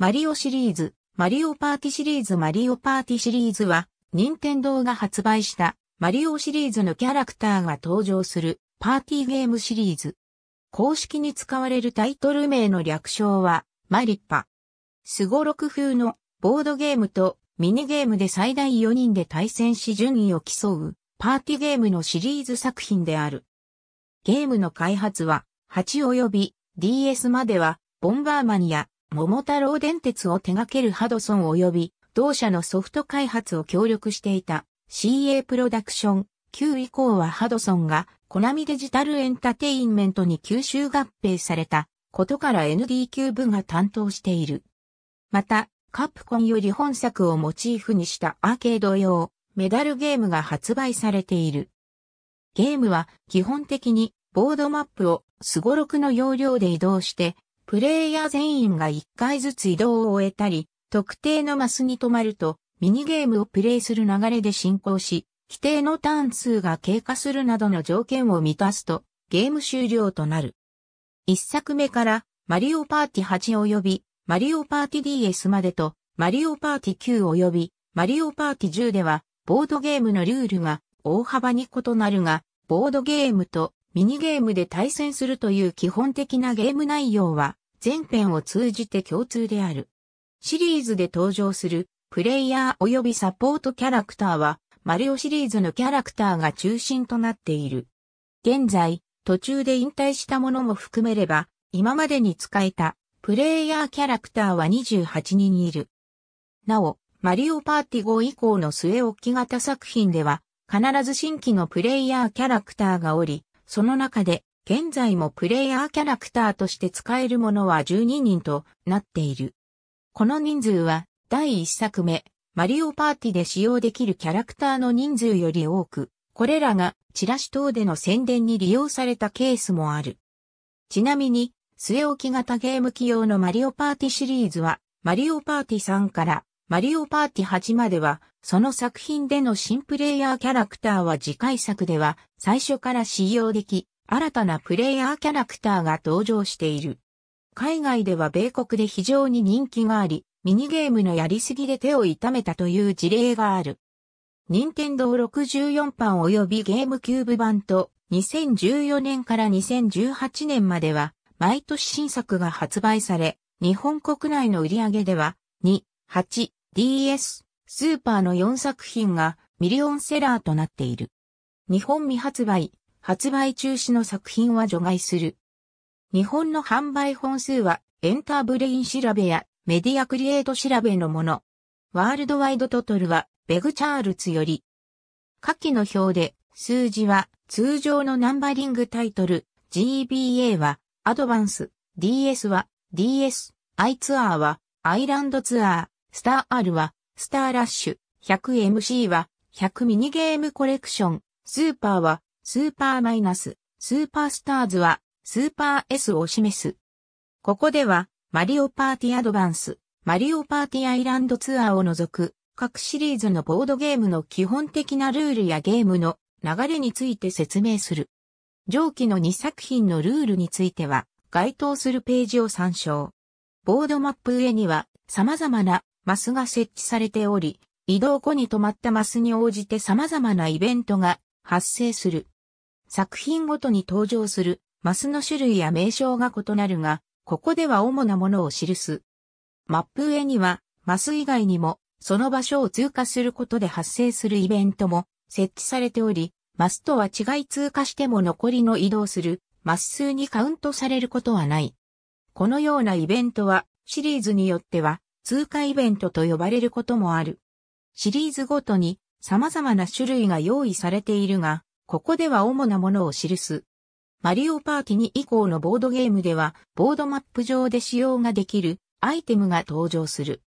マリオシリーズ、マリオパーティシリーズマリオパーティシリーズは、任天堂が発売したマリオシリーズのキャラクターが登場するパーティーゲームシリーズ。公式に使われるタイトル名の略称は、マリッパ。スゴロク風のボードゲームとミニゲームで最大4人で対戦し順位を競うパーティーゲームのシリーズ作品である。ゲームの開発は8及び DS まではボンバーマンや桃太郎電鉄を手掛けるハドソン及び同社のソフト開発を協力していた CA プロダクション Q 以降はハドソンがコナミデジタルエンタテインメントに吸収合併されたことから NDQ 部が担当している。また、カプコンより本作をモチーフにしたアーケード用メダルゲームが発売されている。ゲームは基本的にボードマップをスゴロクの要領で移動してプレイヤー全員が1回ずつ移動を終えたり、特定のマスに止まると、ミニゲームをプレイする流れで進行し、規定のターン数が経過するなどの条件を満たすと、ゲーム終了となる。1作目から、マリオパーティ8及び、マリオパーティ DS までと、マリオパーティ9及び、マリオパーティ10では、ボードゲームのルールが大幅に異なるが、ボードゲームとミニゲームで対戦するという基本的なゲーム内容は全編を通じて共通である。シリーズで登場するプレイヤー及びサポートキャラクターはマリオシリーズのキャラクターが中心となっている。現在、途中で引退したものも含めれば、今までに使えたプレイヤーキャラクターは28人いる。なお、マリオパーティ5以降の末置き型作品では、必ず新規のプレイヤーキャラクターがおり、その中で現在もプレイヤーキャラクターとして使えるものは12人となっている。この人数は第1作目、マリオパーティで使用できるキャラクターの人数より多く、これらがチラシ等での宣伝に利用されたケースもある。ちなみに、末置き型ゲーム機用のマリオパーティシリーズは、マリオパーティ3からマリオパーティ8までは、その作品での新プレイヤーキャラクターは次回作では最初から使用でき、新たなプレイヤーキャラクターが登場している。海外では米国で非常に人気があり、ミニゲームのやりすぎで手を痛めたという事例がある。任天堂64版及びゲームキューブ版と2014年から2018年までは毎年新作が発売され、日本国内の売り上げでは2、8、DS、スーパーの4作品がミリオンセラーとなっている。日本未発売、発売中止の作品は除外する。日本の販売本数はエンターブレイン調べやメディアクリエイト調べのもの。ワールドワイドトトルはベグチャールツより。下記の表で数字は通常のナンバリングタイトル GBA はアドバンス、DS は DS、I ツアーはアイランドツアー、スター R はスターラッシュ、100MC は100ミニゲームコレクション、スーパーはスーパーマイナス、スーパースターズは、スーパー S を示す。ここでは、マリオパーティアドバンス、マリオパーティアイランドツアーを除く、各シリーズのボードゲームの基本的なルールやゲームの流れについて説明する。上記の2作品のルールについては、該当するページを参照。ボードマップ上には、様々なマスが設置されており、移動後に止まったマスに応じて様々なイベントが発生する。作品ごとに登場するマスの種類や名称が異なるが、ここでは主なものを記す。マップ上には、マス以外にも、その場所を通過することで発生するイベントも設置されており、マスとは違い通過しても残りの移動するマス数にカウントされることはない。このようなイベントは、シリーズによっては、通過イベントと呼ばれることもある。シリーズごとに様々な種類が用意されているが、ここでは主なものを記す。マリオパーティ2以降のボードゲームでは、ボードマップ上で使用ができるアイテムが登場する。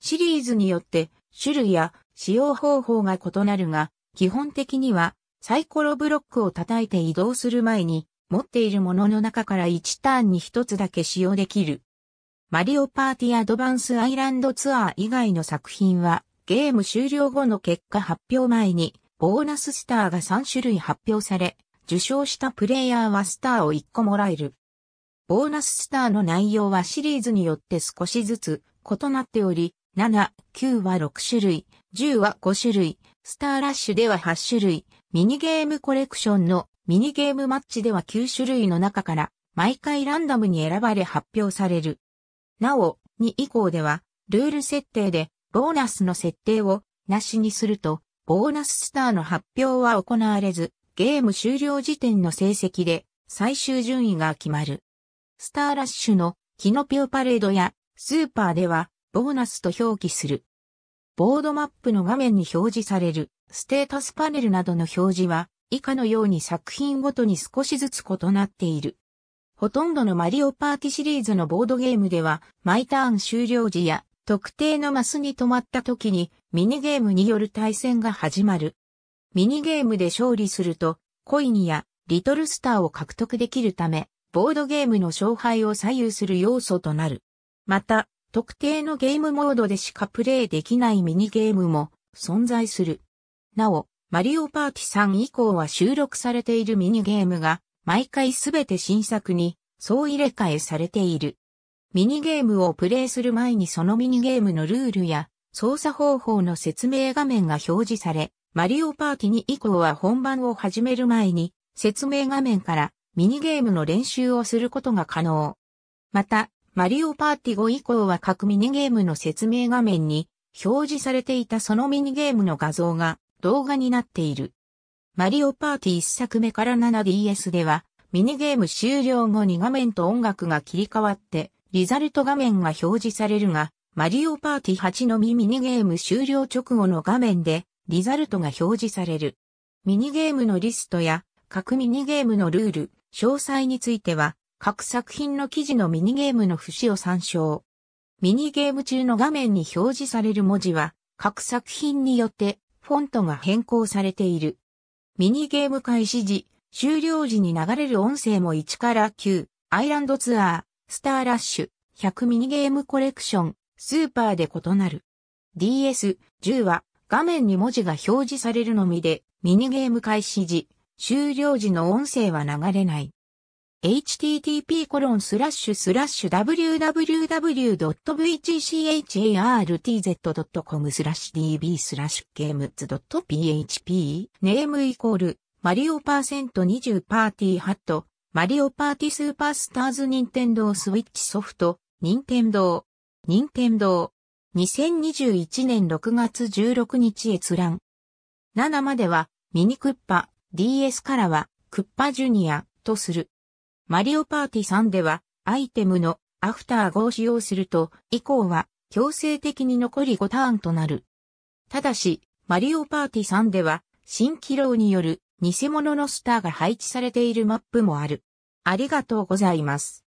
シリーズによって種類や使用方法が異なるが、基本的にはサイコロブロックを叩いて移動する前に持っているものの中から1ターンに1つだけ使用できる。マリオパーティアドバンスアイランドツアー以外の作品はゲーム終了後の結果発表前にボーナススターが3種類発表され、受賞したプレイヤーはスターを1個もらえる。ボーナススターの内容はシリーズによって少しずつ異なっており、7、9は6種類、10は5種類、スターラッシュでは8種類、ミニゲームコレクションのミニゲームマッチでは9種類の中から毎回ランダムに選ばれ発表される。なお、2以降ではルール設定でボーナスの設定をなしにするとボーナススターの発表は行われず、ゲーム終了時点の成績で最終順位が決まる。スターラッシュのキノピオパレードやスーパーではボーナスと表記する。ボードマップの画面に表示されるステータスパネルなどの表示は以下のように作品ごとに少しずつ異なっている。ほとんどのマリオパーティシリーズのボードゲームでは毎ターン終了時や特定のマスに止まった時にミニゲームによる対戦が始まる。ミニゲームで勝利すると、コインやリトルスターを獲得できるため、ボードゲームの勝敗を左右する要素となる。また、特定のゲームモードでしかプレイできないミニゲームも存在する。なお、マリオパーティ3以降は収録されているミニゲームが毎回すべて新作に総入れ替えされている。ミニゲームをプレイする前にそのミニゲームのルールや操作方法の説明画面が表示され、マリオパーティー2以降は本番を始める前に説明画面からミニゲームの練習をすることが可能。また、マリオパーティー5以降は各ミニゲームの説明画面に表示されていたそのミニゲームの画像が動画になっている。マリオパーティー1作目から 7DS ではミニゲーム終了後に画面と音楽が切り替わってリザルト画面が表示されるが、マリオパーティ8のみミニゲーム終了直後の画面で、リザルトが表示される。ミニゲームのリストや、各ミニゲームのルール、詳細については、各作品の記事のミニゲームの節を参照。ミニゲーム中の画面に表示される文字は、各作品によってフォントが変更されている。ミニゲーム開始時、終了時に流れる音声も1から9、アイランドツアー、スターラッシュ、100ミニゲームコレクション、スーパーで異なる。DS10 は画面に文字が表示されるのみで、ミニゲーム開始時、終了時の音声は流れない。http://www.vgchartz.com スラッシュ db スラッシュゲームズ .php ネームイコールマリオパーセント20パーティーハットマリオパーティスーパースターズニンテンドースイッチソフト、ニンテンドー、ニンテンドー。2021年6月16日閲覧。7までは、ミニクッパ、DS からは、クッパジュニア、とする。マリオパーティ3では、アイテムの、アフター5を使用すると、以降は、強制的に残り5ターンとなる。ただし、マリオパーティ3では、新機能による偽物のスターが配置されているマップもある。ありがとうございます。